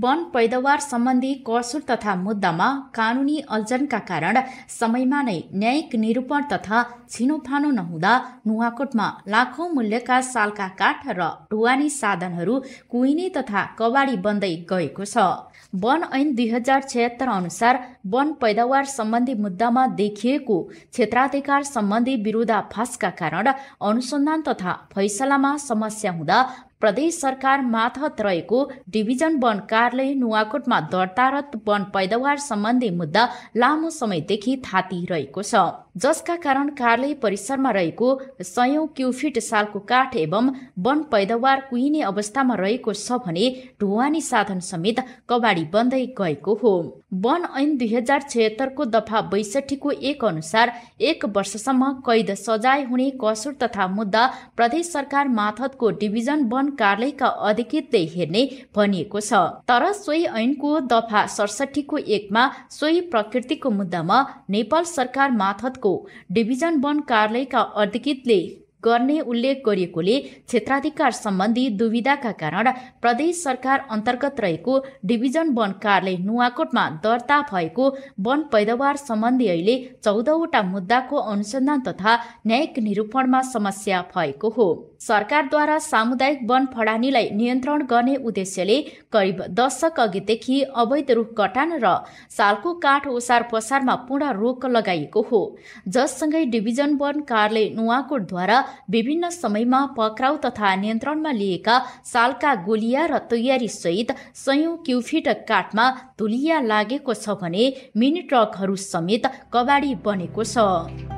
वन पैदावार सम्बन्धी कसुर तथा मुद्दामा कानुनी अल्झनका कारण समयमा नै न्यायिक निरूपण तथा छिनोफानो नहुँदा नुवाकोटमा लाखौं मूल्यका सालका काठ र ढुवानी साधनहरू कुहिने तथा कबाडी बन्दै गएको छ वन ऐन दुई हजार छयत्तर अनुसार वन पैदावार सम्बन्धी मुद्दामा देखिएको क्षेत्राधिकार सम्बन्धी विरोधाभासका कारण अनुसन्धान तथा फैसलामा समस्या हुँदा प्रदेश सरकार माथत रहेको डिभिजन वन कार्यालय नुवाकोटमा दर्तारत वन पैदावार सम्बन्धी मुद्दा लामो समयदेखि थाती रहेको छ जसका कारण कार्यालय परिसरमा रहेको सयौं क्युफिट सालको काठ एवं वन पैदावार कुहिने अवस्थामा रहेको छ भने ढुवानी साधन समेत कबाडी बन्दै गएको हो वन ऐन दुई हजार छयत्तरको दफा बैसठीको एक अनुसार एक वर्षसम्म कैद सजाय हुने कसुर तथा मुद्दा प्रदेश सरकार माथतको डिभिजन वन कार्यालयका अधिकृतले हेर्ने भनिएको छ तर सोही ऐनको दफा सडसठीको एकमा सोही प्रकृतिको मुद्दामा नेपाल सरकार माथतको डिभिजन वन कार्यालयका अधिकृतले गर्ने उल्लेख गरिएकोले क्षेत्राधिकार सम्बन्धी दुविधाका कारण प्रदेश सरकार अन्तर्गत रहेको डिभिजन वन कार्यालय नुवाकोटमा दर्ता भएको वन पैदावार सम्बन्धी अहिले चौधवटा मुद्दाको अनुसन्धान तथा न्यायिक निरूपणमा समस्या भएको हो सरकारद्वारा सामुदायिक वन फडानीलाई नियन्त्रण गर्ने उद्देश्यले करिब दशक अघिदेखि अवैध रुख कटान र सालको काठ ओसार पसारमा पूर्ण रोक लगाइएको हो जससँगै डिभिजन वन कार्यालय नुवाकोटद्वारा विभिन्न समयमा पक्राउ तथा नियन्त्रणमा लिएका सालका गोलिया र सहित सयौं क्युफिट काठमा धुलिया लागेको छ भने मिनी ट्रकहरू समेत कबाडी बनेको छ